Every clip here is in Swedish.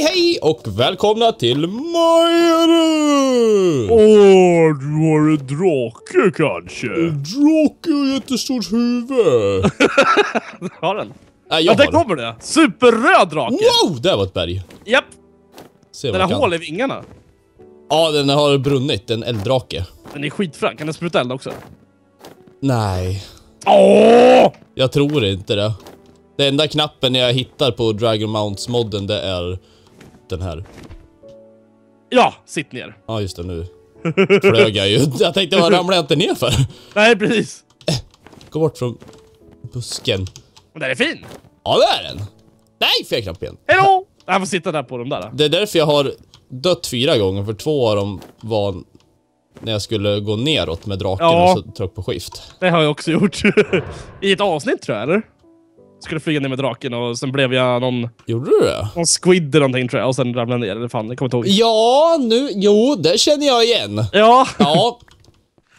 Hej hej och välkomna till Majare! Åh, du har en drake kanske? En drake och jättestort huvud. har den? Äh, jag ja, har där den. kommer det. Superröd drake. Wow, där var ett berg. Japp. Se den har hål i vingarna. Ja, den har brunnit. En elddrake. Den är skitfrän. Kan den spruta eld också? Nej. Åh! Jag tror inte det. Den enda knappen jag hittar på Dragon Mounts modden det är den här? Ja, sitt ner. Ja, ah, just det. Nu flög jag ju. Jag tänkte, vad ramlade jag inte ner för? Nej, precis. Gå bort från busken. Men Den är fin. Ja, det är den. Nej, fel knapp igen. ben. Hej Jag får sitta där på de där. Det är därför jag har dött fyra gånger, för två av dem var när jag skulle gå neråt med draken ja. och så tryck på skift. Det har jag också gjort. I ett avsnitt tror jag, eller? skulle flyga ner med draken och sen blev jag någon... Gjorde du det? Någon squid eller någonting tror jag och sen ramlade jag ner. Eller fan, jag kommer inte ihåg. Ja, nu... Jo, det känner jag igen. Ja. Ja.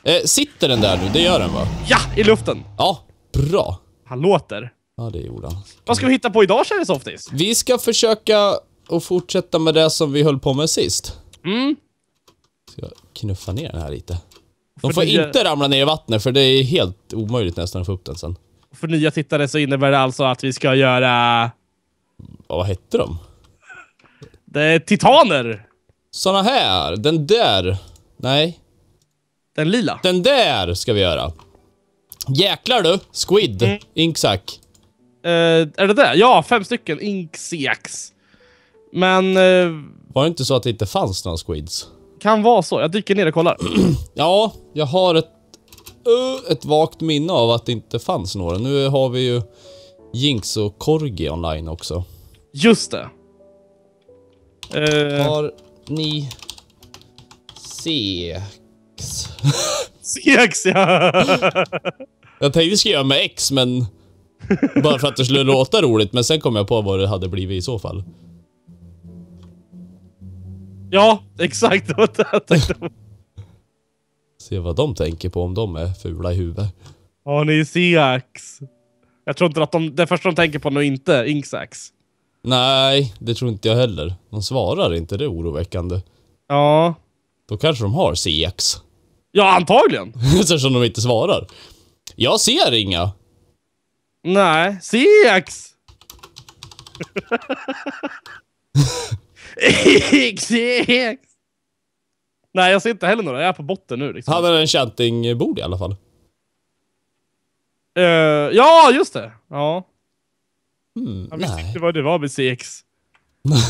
Eh, sitter den där nu? Det gör den va? Ja, i luften. Ja, bra. Han låter. Ja, det gjorde han. Vad ska vi hitta på idag känner Softis? Vi ska försöka att fortsätta med det som vi höll på med sist. Mm. Ska jag knuffa ner den här lite? De för får det... inte ramla ner i vattnet för det är helt omöjligt nästan att få upp den sen. För nya tittare så innebär det alltså att vi ska göra... Ja, vad hette de? Det är titaner! Såna här! Den där! Nej. Den lila? Den där ska vi göra. Jäklar du! Squid. Mm. Inksack. Uh, är det det? Ja, fem stycken. Inksex. Men... Uh, Var det inte så att det inte fanns några squids? Kan vara så. Jag dyker ner och kollar. ja, jag har ett Eh, ett vagt minne av att det inte fanns några. Nu har vi ju Jinx och Korgi online också. Just det. Uh... Har ni CX? CX ja! jag tänkte skriva med X men... Bara för att det skulle låta roligt men sen kom jag på vad det hade blivit i så fall. Ja, exakt. Det var det jag tänkte på. Se vad de tänker på om de är fula i huvudet. Har ni är Seax. Jag tror inte att de, det första de tänker på nu inte Inksax. Nej, det tror inte jag heller. De svarar inte, det är oroväckande. Ja. Då kanske de har CX. Ja, antagligen. Eftersom de inte svarar. Jag ser inga. Nej, CX! CX! Nej, jag ser inte heller några. Jag är på botten nu. Liksom. Han hade en chantingbord i alla fall. Uh, ja, just det! Ja. Mm, jag visste inte vad det var med CX.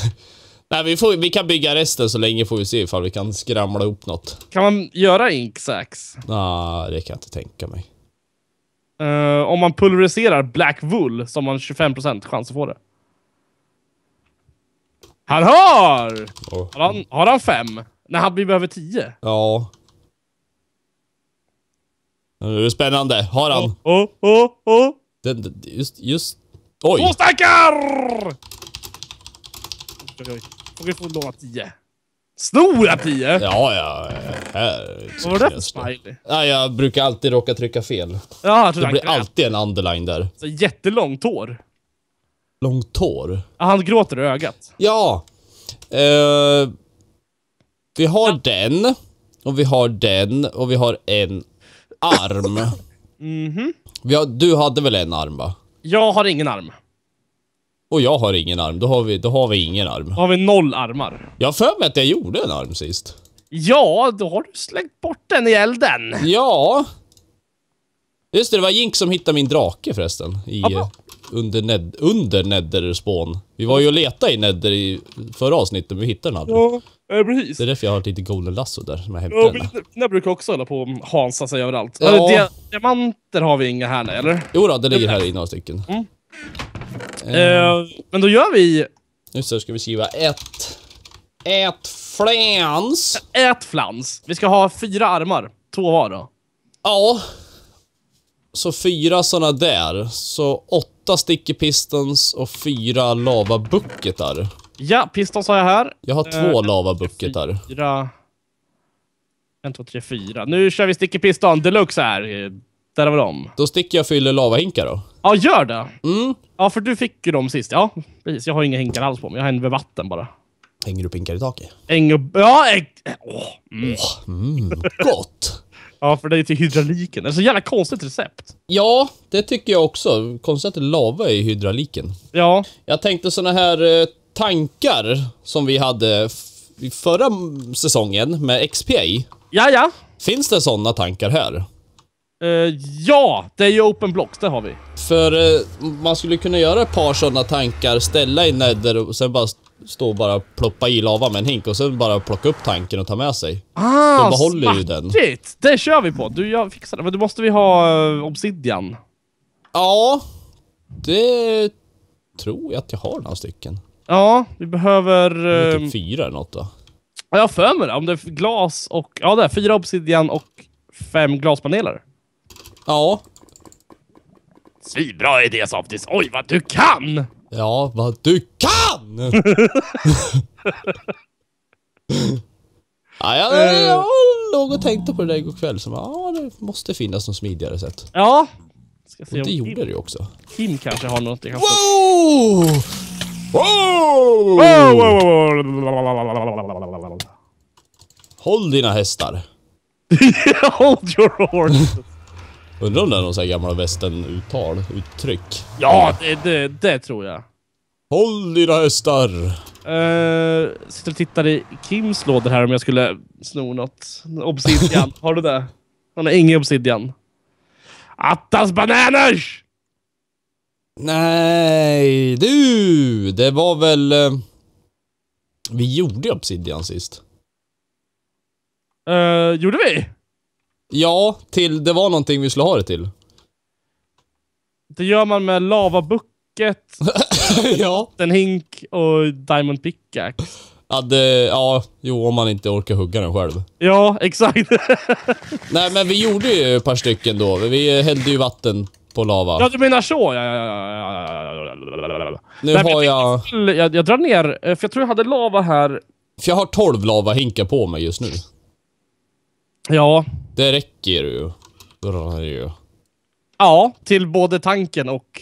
nej, vi, får, vi kan bygga resten så länge får vi se ifall vi kan skramla ihop något. Kan man göra inksax? Nej, nah, det kan jag inte tänka mig. Uh, om man pulveriserar black wool så har man 25% chans att få det. Han har! Oh. Har, han, har han fem? När vi behöver över 10? Ja. Det är spännande. Har han? Åh, oh, oh, oh, Den, just, just... Oj! Två stackar! Får få låna 10. Stora 10! Ja, ja. Här. Vad var det för smiley? Ja, jag brukar alltid råka trycka fel. Ja, jag tror det blir grät. alltid en underline där. Så jättelångt hår. Långt hår? Ja, han gråter i ögat. Ja! Uh... Vi har ja. den, och vi har den, och vi har en arm. Mm har, du hade väl en arm va? Jag har ingen arm. Och jag har ingen arm. Då har vi, då har vi ingen arm. Då har vi noll armar. Jag har för mig att jag gjorde en arm sist. Ja, då har du slängt bort den i elden. Ja. Just det, det var Jink som hittade min drake förresten. I, ja, under, ned, under Nether-spån. Vi var ju och letade i Nether i förra avsnittet, men vi hittade den aldrig. Ja, eh, precis. Det är därför jag har ett litet golden lasso där, som jag hämtade. Ja, Den jag brukar också hålla på och hansa sig överallt. Ja. Äh, dia diamanter har vi inga här, nu eller? Jo då, det ligger här i några stycken. Mm. Eh. eh. men då gör vi... Nu så ska vi skriva ett... Ett flans. Ett flans. Vi ska ha fyra armar. Två var då. Ja. Så fyra såna där. Så åtta åtta sticky pistons och fyra lavabucketar. Ja, pistons har jag här. Jag har två uh, eh, lavabucketar. Fyra... En, två, tre, fyra. Nu kör vi sticky piston deluxe här. Där har vi dem. Då sticker jag och fyller lavahinkar då. Ja, gör det. Mm. Ja, för du fick ju dem sist. Ja, precis. Jag har inga hinkar alls på mig. Jag har en med vatten bara. Hänger upp hinkar i taket? Hänger upp... Ja, äg... Äg... Åh. Mm. Mm, gott! Ja, för det är till hydrauliken. Det är så jävla konstigt recept. Ja, det tycker jag också. Konstigt att det lava i hydrauliken. Ja. Jag tänkte såna här eh, tankar som vi hade förra säsongen med XPA. Ja, ja. Finns det såna tankar här? Uh, ja, det är ju open blocks, det har vi. För uh, man skulle kunna göra ett par sådana tankar, ställa i nether och sen bara stå och bara ploppa i lava med en hink och sen bara plocka upp tanken och ta med sig. Ah, Då behåller ju den. Det kör vi på! Du, jag fixar det. Men då måste vi ha uh, obsidian. Ja, det tror jag att jag har några stycken. Ja, vi behöver... Uh, typ eh, fyra eller något va? Ja, jag har för mig det. Om det är glas och... Ja, det är fyra obsidian och fem glaspaneler. Ja. Svinbra idé, Softis. Oj, vad du kan! Ja, vad du kan! ja, jag, jag eh. låg och tänkte på det där igår kväll, som ja, det måste finnas något smidigare sätt. Ja. Ska se Och om det gjorde Kim, det ju också. Kim kanske har något jag kan få. Wow! Wow! Wow, Håll dina hästar. Hold your horse. Undrar om det är någon sån här gamla västern-uttal, uttryck? Ja, det, det, det tror jag. Håll dina hästar! Uh, sitter och tittar i Kims lådor här om jag skulle sno något. Obsidian. har du det? Han har ingen obsidian. Attas bananers! Nej, du! Det var väl... Uh, vi gjorde obsidian sist. Uh, gjorde vi? Ja, till, det var någonting vi skulle ha det till. Det gör man med lavabucket, ja. en hink och diamond pickaxe. Ja, det, ja, jo, om man inte orkar hugga den själv. Ja, exakt. Nej, men vi gjorde ju ett par stycken då. Vi hällde ju vatten på lava. Ja, du menar så? Ja, ja, ja, ja. Nu Nej, har jag... Jag, jag... drar ner, för jag tror jag hade lava här. För jag har 12 lavahinkar på mig just nu. Ja, det räcker ju. ju. Ja, till både tanken och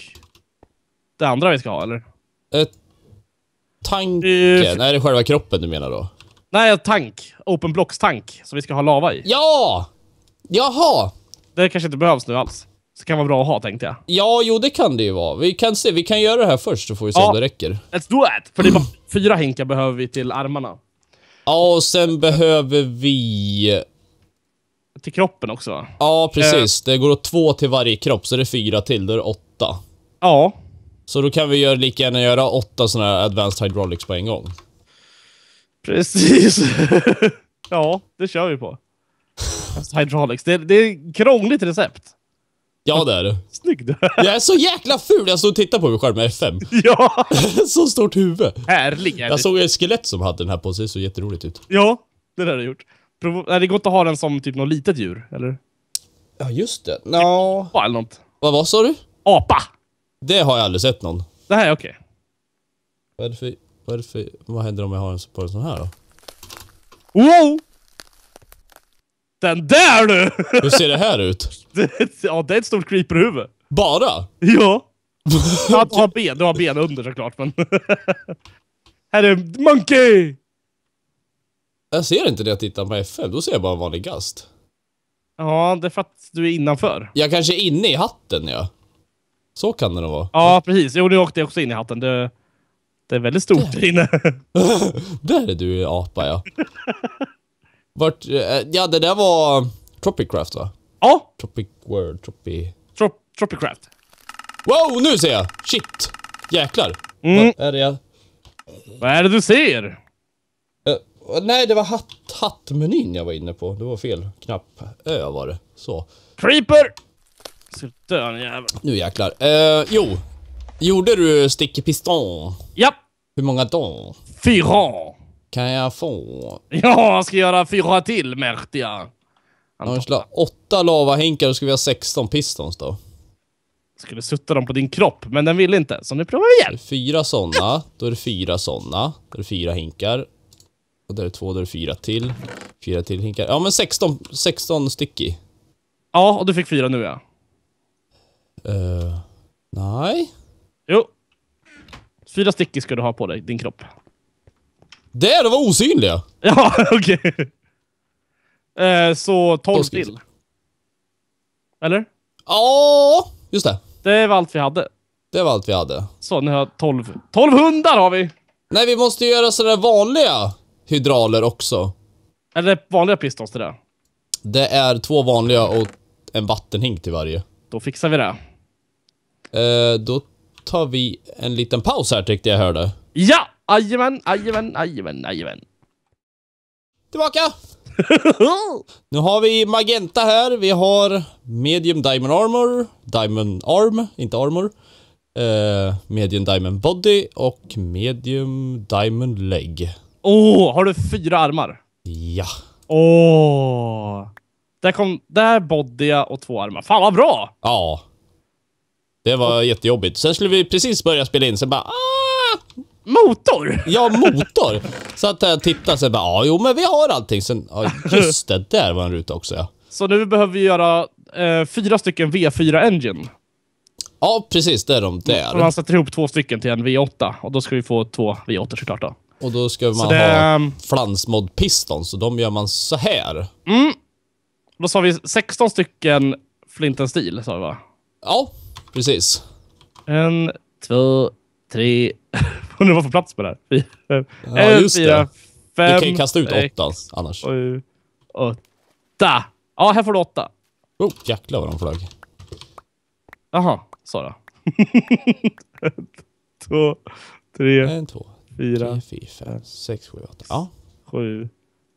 det andra vi ska ha, eller? Eh, tanken? Uh, är det själva kroppen du menar då? Nej, tank. Open blocks tank som vi ska ha lava i. Ja! Jaha! Det kanske inte behövs nu alls. Så kan vara bra att ha tänkte jag. Ja, jo det kan det ju vara. Vi kan se, vi kan göra det här först så får vi se ja, om det räcker. Let's do it! För det är bara fyra hinkar behöver vi till armarna. Ja, och sen behöver vi till kroppen också. Ja, precis. Eh. Det går åt två till varje kropp, så det är fyra till. Då är det åtta. Ja. Så då kan vi göra, lika gärna göra åtta sådana här advanced hydraulics på en gång. Precis. ja, det kör vi på. hydraulics. Det, det är krångligt recept. Ja, det är det. Snygg du Jag är så jäkla ful! Jag stod och tittade på mig själv med FM. Ja! så stort huvud. Härlig. Härlig. Jag såg ett skelett som hade den här på sig, det såg jätteroligt ut. Ja, det där har du gjort. Nej det går inte att ha den som typ något litet djur, eller? Ja, just det. Typ Nå... No. Typ, något. Vad, vad sa du? Apa! Det har jag aldrig sett någon. Det här är okej. Okay. Vad är det för... Vad, är det för, vad händer om jag har en, på en sån här då? Wow! Den där du! Hur ser det här ut? det, ja, det är ett stort creeperhuvud. Bara? Ja. Han har ben, du har ben under såklart, men... här är Monkey! Jag ser inte det jag tittar på FM, då ser jag bara en vanlig gast. Ja, det är för att du är innanför. Jag kanske är inne i hatten, ja. Så kan det nog vara. Ja, precis. Jo, nu åkte jag också in i hatten. Det, det är väldigt stort där inne. där är du apa, ja. Vart... Eh, ja, det där var Tropicraft, va? Ja. Tropic World, Tropi... Trop, Tropicraft. Wow, nu ser jag! Shit! Jäklar! Mm. Vad är det jag... Vad är det du ser? Nej, det var hatt, hattmenyn jag var inne på. Det var fel knapp. Ö var det. Så. Creeper! Ska dö den jäveln. Nu jäklar. Eh, jo. Gjorde du sticky piston? Japp. Hur många då? Fyra. Kan jag få? Ja, jag ska göra fyra till, mäktiga. Ja, la åtta lavahinkar, då ska vi ha 16 pistons då. Skulle sutta dem på din kropp, men den vill inte, så nu provar vi igen. Fyra sådana, då är det fyra sådana, då är det fyra hinkar, och där är två, där är fyra till. Fyra till hinkar. Ja, men 16, 16 styck Ja, och du fick fyra nu ja. Uh, nej. Jo. Fyra styck ska du ha på dig, din kropp. Det, de var osynliga! Ja, okej. Okay. Uh, eh, så 12 till. Eller? Ja, just det. Det var allt vi hade. Det var allt vi hade. Så, nu har jag 12. 12 hundar har vi! Nej, vi måste göra sådär vanliga. Hydraler också. Är det vanliga pistons det där? Det är två vanliga och en vattenhink till varje. Då fixar vi det. Eh, då tar vi en liten paus här tyckte jag hörde. Ja! Jajamän, jajamän, jajamän, jajamän. Tillbaka! nu har vi Magenta här, vi har Medium Diamond Armor, Diamond Arm, inte Armor. Eh, medium Diamond Body och Medium Diamond Leg. Åh, oh, har du fyra armar? Ja. Åh. Oh. Där kom, där bodde jag och två armar. Fan vad bra! Ja. Det var jättejobbigt. Sen skulle vi precis börja spela in, sen bara ah! Motor! Ja, motor. Satt här och tittade, sen bara ja, ah, jo men vi har allting. Sen, ja ah, just det, där var en ruta också ja. Så nu behöver vi göra eh, fyra stycken V4-engine. Ja, precis. Det är de där. Så man sätter ihop två stycken till en V8 och då ska vi få två V8 såklart då. Och då ska man det... ha flansmodd piston, så de gör man så här. Mm. Då sa vi 16 stycken flinten stil, sa vi va? Ja, precis. En, två, tre... Undrar vad får plats med det här. Fyra, ja, en, just fyra, det. fem... Du kan ju kasta ut sex, åtta alltså, annars. Sju, åtta. Ja, här får du åtta. Oh, jäklar vad de flög. Jaha, sa jag. två, tre... En, två fyra, tre, fyra, fem, sex, sju, åtta. Ja. Sju,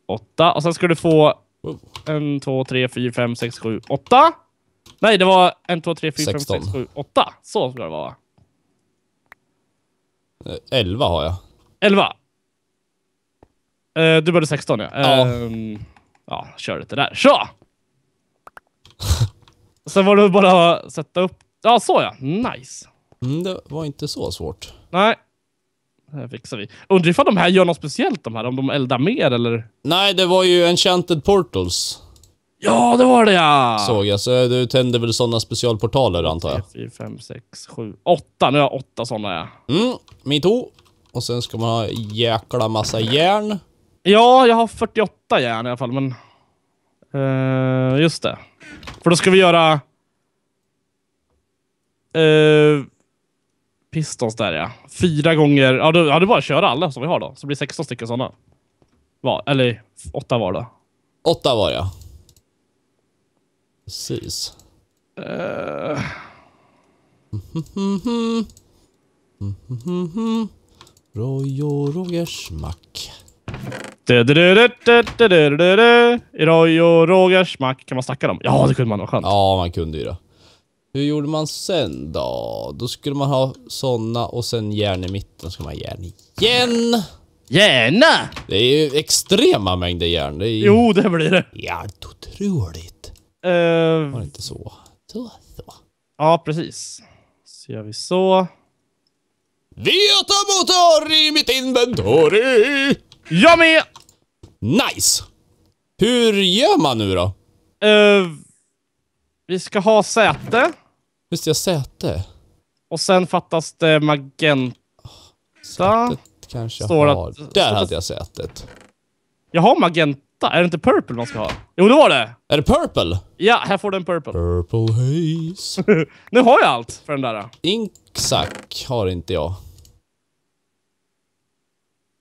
åtta. Och sen ska du få wow. en, två, tre, fyra, fem, sex, sju, åtta. Nej, det var en, två, tre, fyra, fem, sex, sju, åtta. Så ska det vara. Eh, elva har jag. Elva. Uh, du började 16 ja. Ja. Uh, ja, kör lite där. Så! Sen var det bara att sätta upp. Ja, så ja. Nice. Mm, det var inte så svårt. Nej, det här fixar vi. Undrar ifall de här gör något speciellt de här, om de eldar mer eller? Nej, det var ju Enchanted Portals. Ja, det var det ja! Såg jag, så eh, du tände väl sådana specialportaler antar jag? 3, 4, 5, 6, 7, 8. Nu har jag åtta sådana ja. Mm, metoo. Och sen ska man ha jäkla massa järn. Ja, jag har 48 järn i alla fall, men... Uh, just det. För då ska vi göra... Uh, Pistons där ja. Fyra gånger. Ja, du, ja, du bara kör alla som vi har då. Så blir 16 stycken sådana. Va, eller åtta var då. Åtta var ja. Precis. Uh... Roy och Rogers mack. Roy och Rogers mack. Kan man snacka dem? Ja, det kunde man. Vad skönt. Ja, man kunde ju det. Hur gjorde man sen då? Då skulle man ha såna och sen järn i mitten. Ska man ha järn igen? Järna! Det är ju extrema mängder järn. Det är ju... Jo, det blir det. Ja, Helt otroligt. Uh... Var det inte så? Så, så. Ja, precis. Så gör vi så. Veta motor i mitt inventory! Jag med! Nice! Hur gör man nu då? Uh, vi ska ha säte. Visst, jag säte. Och sen fattas det magenta. Sätet kanske Står jag har. Att, Där hade jag sätet. Jag har magenta. Är det inte purple man ska ha? Jo, det var det! Är det purple? Ja, här får du en purple. Purple haze. nu har jag allt för den där. Inksack har inte jag.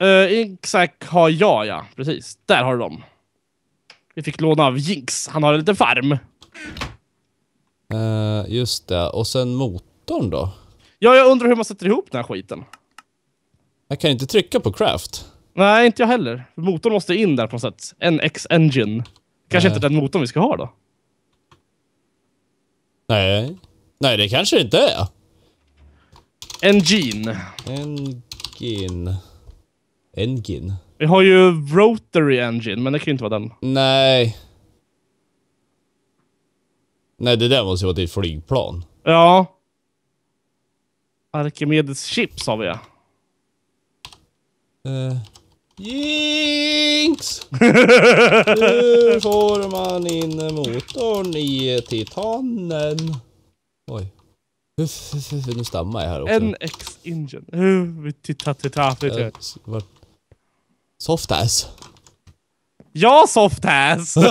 Uh, Inksack har jag, ja. Precis. Där har du dem. Vi fick låna av Jinx. Han har en liten farm. Uh, just det. Och sen motorn då? Ja, jag undrar hur man sätter ihop den här skiten. Jag kan inte trycka på craft. Nej, inte jag heller. Motorn måste in där på något sätt. NX Engine. Kanske Nej. inte den motorn vi ska ha då? Nej. Nej, det kanske det inte är. Engine. Engine. Engine. Vi har ju Rotary Engine, men det kan ju inte vara den. Nej. Nej, det där måste ju vara ett flygplan. Ja. Arkimedes chips har vi ja. Uh, jinx! Hur får man in motorn i titanen? Oj. Nu stammar jag här också. NX Engine. Uh, titta, titta, titta. Eh, softass. Ja, softass!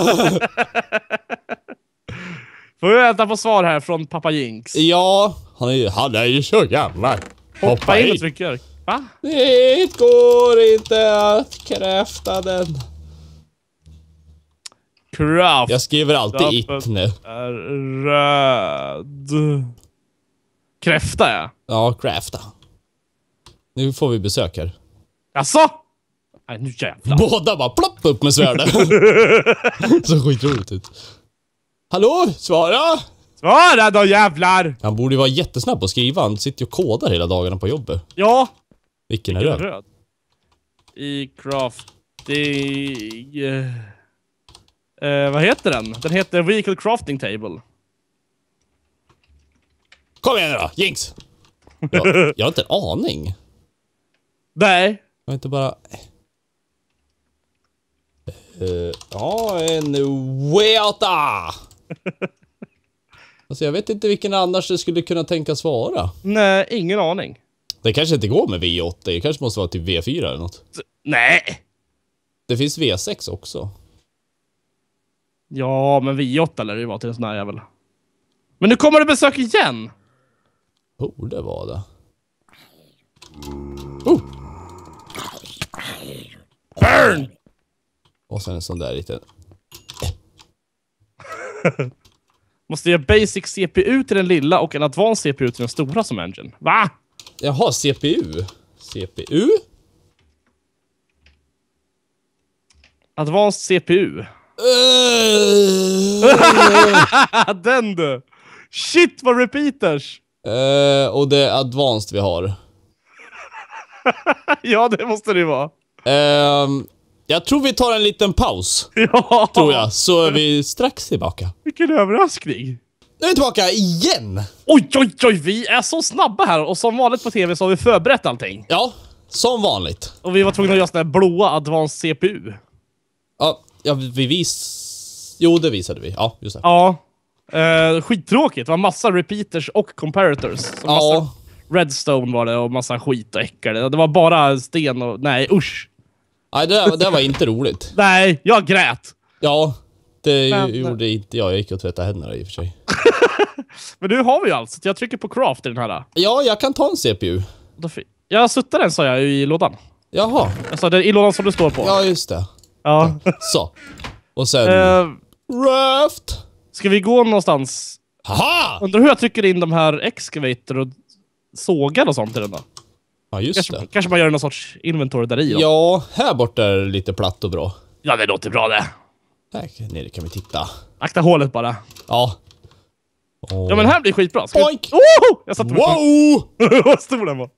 Får vi vänta på svar här från pappa Jinx? Ja, han är ju, han är ju så gammal. Hoppa, Hoppa in och trycker. Va? Det går inte att kräfta den. Craft. Jag skriver alltid it nu. Är röd. Kräfta ja. Ja, kräfta. Nu får vi besök här. Jaså? Nej, nu jävlar. Båda bara plopp upp med svärden. så skitroligt ut. Hallå? Svara! Svara då jävlar! Han borde ju vara jättesnabb på att skriva. Han sitter ju och kodar hela dagarna på jobbet. Ja. Vilken är röd? röd. I crafting... Eh, eh, vad heter den? Den heter Vehicle Crafting Table. Kom igen nu då, jinx! Jag, jag har inte en aning. Nej. Jag har inte bara... Uh, ja, en Weata! Alltså jag vet inte vilken annars det skulle kunna tänkas vara. Nej, ingen aning. Det kanske inte går med V8. Det kanske måste vara typ V4 eller något. Nej! Det finns V6 också. Ja, men V8 lär det ju vara till en sån här jävel. Men nu kommer det besök igen! Borde vara det. Oh! Burn! Och sen en sån där liten Måste ge basic CPU till den lilla och en advanced CPU till den stora som engine. Va? Jaha, CPU. CPU? Advanced CPU. Eh. den du! Shit vad repeaters! Uh, och det är advanced vi har. ja, det måste det ju vara. Um, jag tror vi tar en liten paus. Ja. Tror jag. Så är vi strax tillbaka. Vilken överraskning. Nu är vi tillbaka igen! Oj, oj, oj! Vi är så snabba här och som vanligt på TV så har vi förberett allting. Ja, som vanligt. Och vi var tvungna att göra sådana här blåa advanced CPU. Ja, ja vi vis... Jo, det visade vi. Ja, just det. Ja. Eh, skittråkigt. Det var massa repeaters och comparators. massa ja. Redstone var det och massa skit och äckel. Det var bara sten och... Nej, usch. Nej, det, där, det var inte roligt. Nej, jag grät. Ja, det men, gjorde inte jag. Jag gick och tvättade händerna i och för sig. men nu har vi ju allt, så jag trycker på craft i den här. Ja, jag kan ta en CPU. Jag suttar den sa jag i lådan. Jaha. Alltså den, i lådan som du står på. Ja, just det. Ja. Så. Och sen... Eh. raft! Ska vi gå någonstans? Haha! Undrar hur jag trycker in de här excavator och sågar och sånt i den då? Ja, just kanske, det. Kanske man gör någon sorts inventory där i då. Ja, här borta är det lite platt och bra. Ja, det låter bra det. Här nere kan vi titta. Akta hålet bara. Ja. Oh. Ja, men här blir skitbra. Ska Boink! Vi... Oh! Jag satte mig Wow! Vad den var.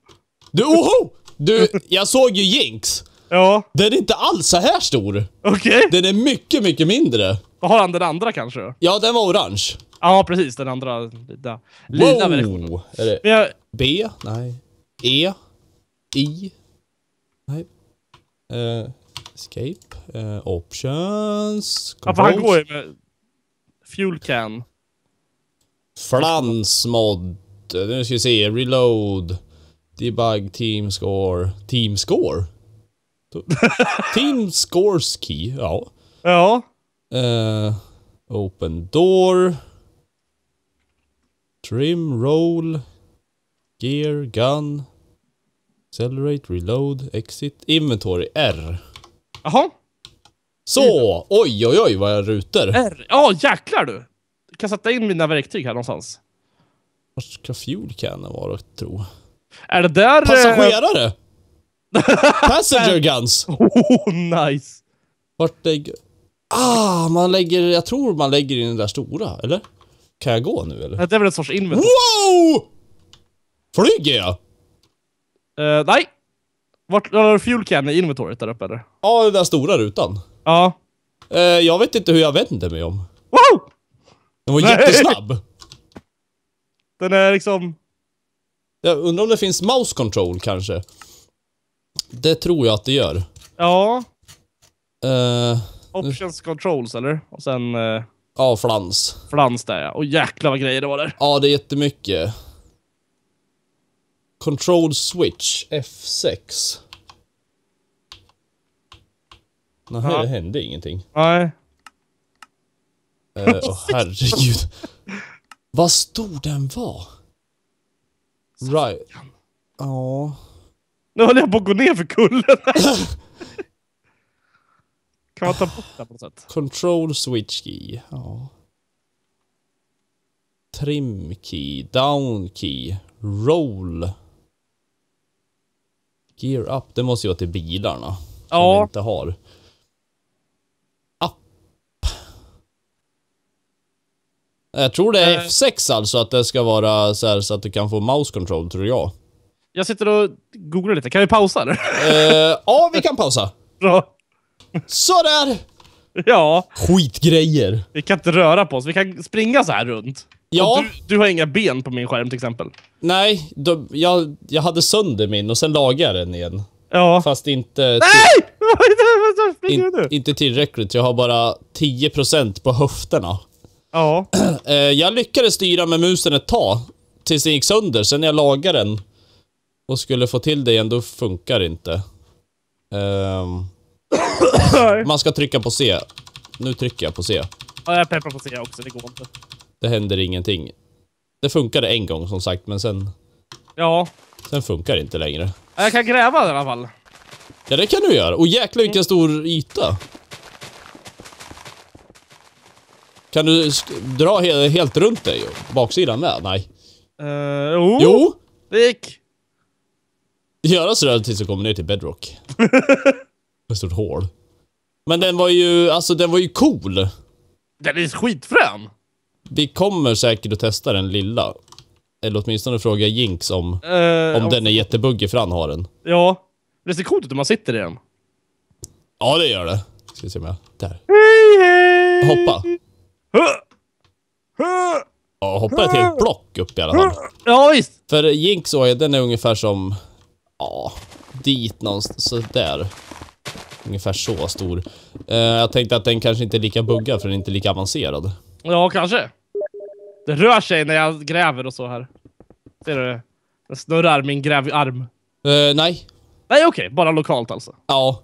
Du, oho! Du, jag såg ju Jinx. Ja. Den är inte alls så här stor. Okej. Okay. Den är mycket, mycket mindre. Vad har han den andra kanske? Ja, den var orange. Ja, precis. Den andra lilla lila wow. versionen. Är det jag... B? Nej. E? i. Nej. Uh, escape. Uh, options. Ja, för han går ju med fuel can. Flansmod. Nu ska vi se. Reload. Debug team score. Team score? team scores key. Ja. Ja. Uh, open door. Trim roll. Gear gun. Accelerate, reload, exit, inventory, R. Jaha. Så! Oj, oj, oj vad jag ruter. R. Ja, oh, jäklar du! Jag kan sätta in mina verktyg här någonstans. Vart ska fuel cannon vara tro? Är det där... Eh, Passagerare! Passenger guns! Oh, nice! Vart lägger... Ah, man lägger... Jag tror man lägger i den där stora, eller? Kan jag gå nu eller? Det är väl en sorts inventory. Wow! Flyger jag? Uh, nej. Vart har du fuel can i inventoriet där uppe eller? Ja, den där stora rutan. Ja. Uh, jag vet inte hur jag vänder mig om. Wow! Den var nej. jättesnabb. Den är liksom... Jag undrar om det finns mouse control kanske. Det tror jag att det gör. Ja. Uh, Options nu... controls eller? Och sen... Uh... Ja, flans. Flans där ja. Och jäklar vad grejer det var där. Ja, det är jättemycket. Control switch F6. Nähä, det hände ingenting. Nej. Äh, oh, herregud. Vad stor den var. Right. Ja. Nu håller jag på att gå ner för kullen. kan man ta bort den på något sätt? Control switch key. Ja. Trim key, down key, roll. Gear up, det måste ju vara till bilarna. Som ja. vi inte har. App. Jag tror det är eh. F6 alltså, att det ska vara så, här, så att du kan få mouse control, tror jag. Jag sitter och googlar lite. Kan vi pausa eller? Uh, ja, vi kan pausa. Bra. Sådär! Ja. Skitgrejer. Vi kan inte röra på oss. Vi kan springa så här runt. Ja. Du, du, har inga ben på min skärm till exempel. Nej, då, jag, jag hade sönder min och sen lagade jag den igen. Ja. Fast inte... Nej! In, inte tillräckligt. Jag har bara 10% på höfterna. Ja. Eh, jag lyckades styra med musen ett tag. Tills den gick sönder. Sen när jag lagade den och skulle få till det igen, då funkar det inte. Um, man ska trycka på C. Nu trycker jag på C. Ja, jag peppar på C också. Det går inte. Det händer ingenting. Det funkade en gång som sagt, men sen... Ja. Sen funkar det inte längre. Jag kan gräva i alla fall. Ja, det kan du göra. Och jäklar vilken mm. stor yta. Kan du dra he helt runt dig? Baksidan med? Nej. Uh, oh. jo. Det gick. Göra sådär tills du kommer ner till bedrock. Ett stort hål. Men den var ju, alltså den var ju cool. Den är skitfrän vi kommer säkert att testa den lilla. Eller åtminstone fråga Jinx om, uh, om, om den är jättebuggig för han har den. Ja. Det ser coolt ut om man sitter i den. Ja, det gör det. Ska vi se om jag... Där. Hoppa. Ja, hoppa ett helt block upp i alla fall. Ja, visst. För Jinx och den är ungefär som... Ja, dit någonstans. Så där. Ungefär så stor. Uh, jag tänkte att den kanske inte är lika buggad för den är inte lika avancerad. Ja, kanske. Det rör sig när jag gräver och så här. Ser du det? Den snurrar min grävarm. Uh, nej. Nej, okej. Okay. Bara lokalt alltså. Ja.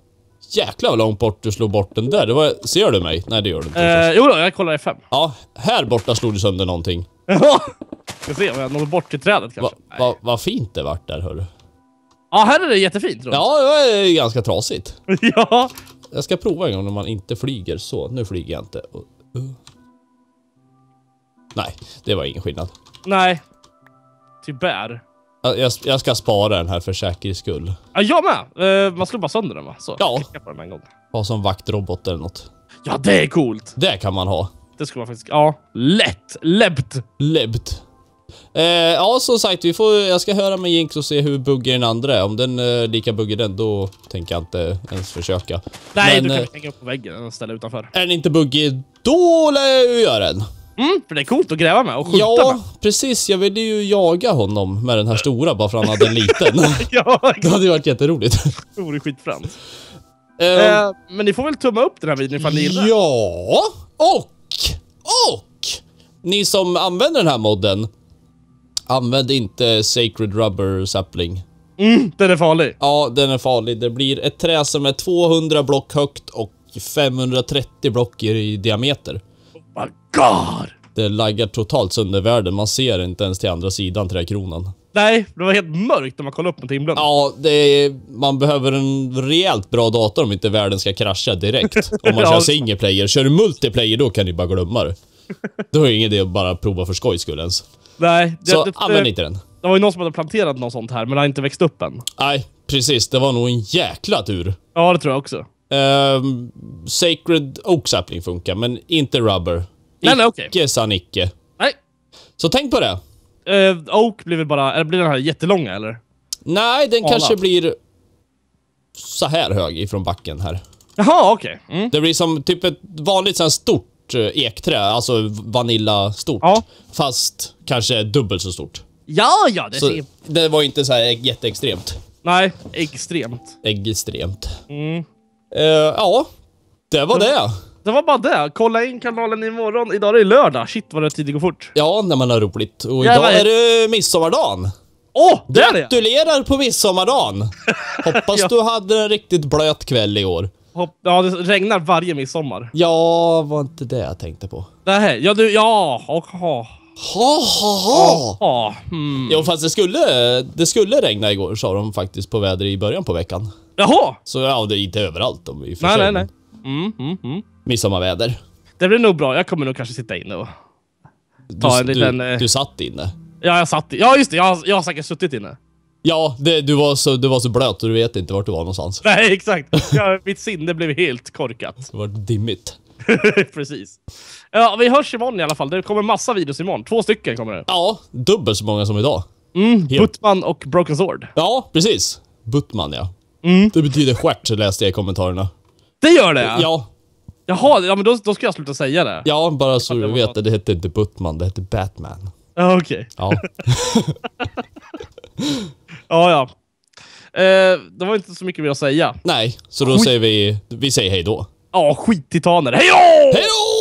Jäklar vad långt bort du slog bort den där. Det var, ser du mig? Nej, det gör du inte. Uh, jo då, jag kollar i fem. Ja, här borta slog du sönder någonting. Ja! Ska se om jag når bort till trädet kanske. Vad va, va fint det vart där, hörru. Ja, här är det jättefint. Tror jag. Ja, det är ganska trasigt. ja. Jag ska prova en gång när man inte flyger så. Nu flyger jag inte. Uh. Nej, det var ingen skillnad. Nej. Tyvärr. Jag, jag ska spara den här för säkerhets skull. Ja, jag med! Eh, man slår bara sönder den va? Så, ja. Klicka på den en gång. Ha som vaktrobot eller något. Ja, det är coolt! Det kan man ha. Det skulle man faktiskt... Ja. Lätt! Lebt! Lebt. Eh, ja, som sagt, vi får, jag ska höra med Jinx och se hur buggig den andra är. Om den är eh, lika buggig den, då tänker jag inte ens försöka. Nej, Men, du kan eh, hänga upp på väggen och ställa utanför. Är den inte buggig, då lär jag ju göra den. Mm, för det är coolt att gräva med och skjuta Ja, med. precis. Jag ville ju jaga honom med den här stora bara för att han hade en liten. ja, det hade ju varit jätteroligt. Det vore skitfränt. Uh, uh, men ni får väl tumma upp den här videon ifall ni gillar Ja, och, och ni som använder den här modden. Använd inte Sacred Rubber Sapling. Mm, den är farlig. Ja, den är farlig. Det blir ett trä som är 200 block högt och 530 block i diameter god! Det laggar totalt sönder världen. Man ser inte ens till andra sidan träkronan. Nej, det var helt mörkt när man kollade upp mot himlen. Ja, det är, man behöver en rejält bra dator om inte världen ska krascha direkt. Om man kör single player. Kör du multiplayer, då kan ni bara glömma det. Då är det ingen idé att bara prova för skojs skull ens. Nej. Det, Så det, använd inte den. Det var ju någon som hade planterat något sånt här, men det har inte växt upp än. Nej, precis. Det var nog en jäkla tur. Ja, det tror jag också. Uh, Sacred Oak Sapling funkar, men inte Rubber. Nej, nej, okej. Icke sa Nicke. Nej. Så tänk på det. Uh, Oak blir väl bara... Eller blir den här jättelånga, eller? Nej, den Ala. kanske blir så här hög ifrån backen här. Jaha, okej. Okay. Mm. Det blir som typ ett vanligt sånt stort eh, ekträ, alltså vanilla stort. Ja. Fast kanske dubbelt så stort. Ja, ja, det så Det var inte så här e- jätteextremt. Nej, extremt. Extremt. Mm. Uh, ja, det var mm. det det var bara det. Kolla in kanalen imorgon. Idag är det lördag. Shit vad det tidigt går fort. Ja, när man har roligt. Och idag Jävlar. är det midsommardagen. Åh, oh, det är det! Gratulerar på midsommardagen! Hoppas ja. du hade en riktigt blöt kväll i år. Hopp ja, det regnar varje midsommar. Ja, var inte det jag tänkte på. Nej, ja du, ja, och ha. Ha, ha, ha. ha hmm. Jo, fast det skulle, det skulle regna igår sa de faktiskt på väder i början på veckan. Jaha! Så ja, det är inte överallt om vi försöker nej, nej, nej. Mm, mm, mm midsommarväder. Det blir nog bra. Jag kommer nog kanske sitta inne och ta du, en liten... Du, eh, du satt inne? Ja, jag satt Ja, just det. Jag, jag har säkert suttit inne. Ja, det, du, var så, du var så blöt och du vet inte vart du var någonstans. Nej, exakt. Ja, mitt sinne blev helt korkat. Det var dimmigt. Precis. Ja, vi hörs imorgon i alla fall. Det kommer massa videos imorgon. Två stycken kommer det. Ja, dubbelt så många som idag. Mm, helt. Buttman och Broken Sword. Ja, precis. Buttman, ja. Mm. Det betyder stjärt, läste jag i kommentarerna. Det gör det? Ja. Jaha, ja, men då, då ska jag sluta säga det. Ja, bara så du vet. Det hette inte Buttman, det hette Batman. Ja, okej. Ja. ja, ja. Eh, det var inte så mycket mer att säga. Nej, så då Skit. säger vi... Vi säger hej då. Ja, skittitaner. Hej då! Hej då!